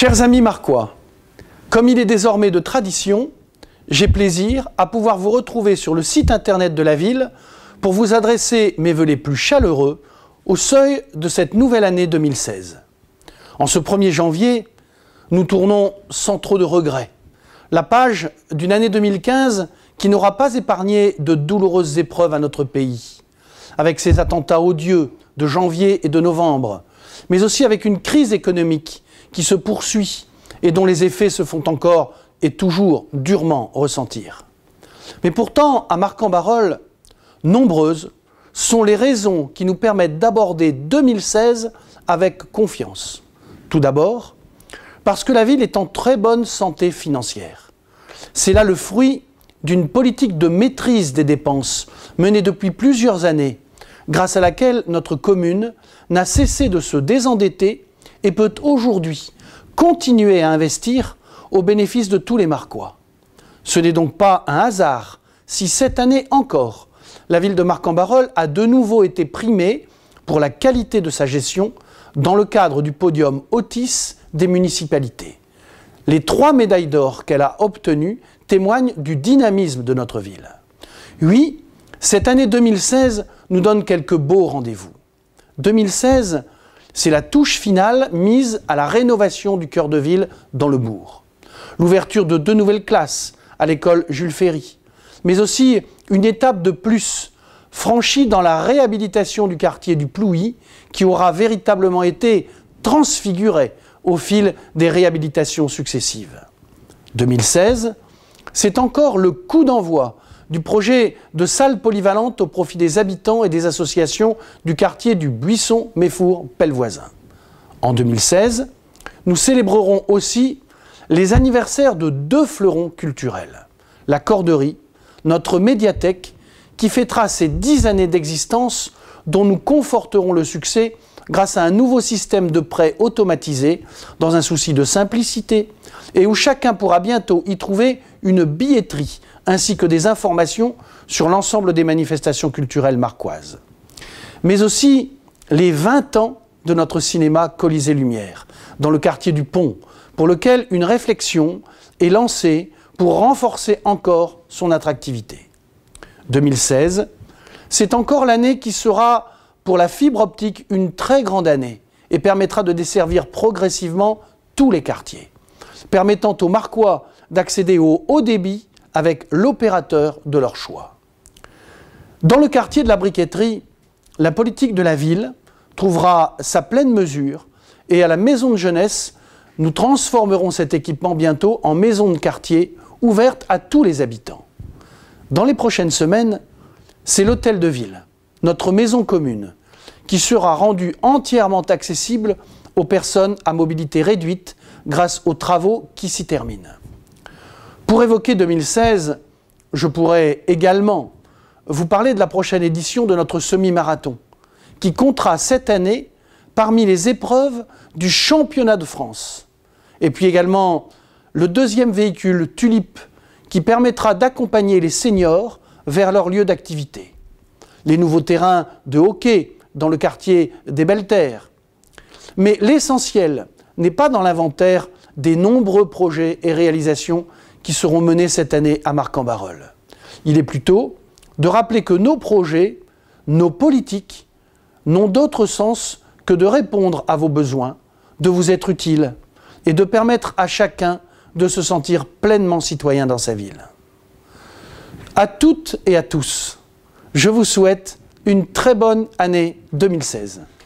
Chers amis marquois, comme il est désormais de tradition, j'ai plaisir à pouvoir vous retrouver sur le site internet de la ville pour vous adresser mes vœux les plus chaleureux au seuil de cette nouvelle année 2016. En ce 1er janvier, nous tournons sans trop de regrets la page d'une année 2015 qui n'aura pas épargné de douloureuses épreuves à notre pays, avec ses attentats odieux de janvier et de novembre, mais aussi avec une crise économique qui se poursuit et dont les effets se font encore et toujours durement ressentir. Mais pourtant, à marc en barol nombreuses sont les raisons qui nous permettent d'aborder 2016 avec confiance. Tout d'abord, parce que la ville est en très bonne santé financière. C'est là le fruit d'une politique de maîtrise des dépenses menée depuis plusieurs années, grâce à laquelle notre commune n'a cessé de se désendetter et peut aujourd'hui continuer à investir au bénéfice de tous les Marquois. Ce n'est donc pas un hasard si cette année encore, la ville de marc en barol a de nouveau été primée pour la qualité de sa gestion dans le cadre du podium Otis des municipalités. Les trois médailles d'or qu'elle a obtenues témoignent du dynamisme de notre ville. Oui, cette année 2016 nous donne quelques beaux rendez-vous. 2016 c'est la touche finale mise à la rénovation du cœur de ville dans le bourg. L'ouverture de deux nouvelles classes à l'école Jules Ferry, mais aussi une étape de plus franchie dans la réhabilitation du quartier du Plouy, qui aura véritablement été transfiguré au fil des réhabilitations successives. 2016, c'est encore le coup d'envoi du projet de salle polyvalente au profit des habitants et des associations du quartier du Buisson-Méfour-Pellevoisin. En 2016, nous célébrerons aussi les anniversaires de deux fleurons culturels. La Corderie, notre médiathèque, qui fêtera ses dix années d'existence dont nous conforterons le succès grâce à un nouveau système de prêt automatisé dans un souci de simplicité et où chacun pourra bientôt y trouver une billetterie ainsi que des informations sur l'ensemble des manifestations culturelles marquoises. Mais aussi les 20 ans de notre cinéma Colisée Lumière, dans le quartier du Pont, pour lequel une réflexion est lancée pour renforcer encore son attractivité. 2016, c'est encore l'année qui sera pour la fibre optique une très grande année et permettra de desservir progressivement tous les quartiers, permettant aux Marquois d'accéder au haut débit avec l'opérateur de leur choix. Dans le quartier de la briqueterie, la politique de la ville trouvera sa pleine mesure et à la maison de jeunesse, nous transformerons cet équipement bientôt en maison de quartier ouverte à tous les habitants. Dans les prochaines semaines, c'est l'hôtel de ville, notre maison commune, qui sera rendu entièrement accessible aux personnes à mobilité réduite grâce aux travaux qui s'y terminent. Pour évoquer 2016, je pourrais également vous parler de la prochaine édition de notre semi-marathon, qui comptera cette année parmi les épreuves du championnat de France. Et puis également le deuxième véhicule Tulip, qui permettra d'accompagner les seniors vers leur lieu d'activité. Les nouveaux terrains de hockey dans le quartier des Belles Terres. Mais l'essentiel n'est pas dans l'inventaire des nombreux projets et réalisations qui seront menés cette année à Marc-en-Barœul. Il est plutôt de rappeler que nos projets, nos politiques, n'ont d'autre sens que de répondre à vos besoins, de vous être utiles et de permettre à chacun de se sentir pleinement citoyen dans sa ville. À toutes et à tous, je vous souhaite une très bonne année 2016.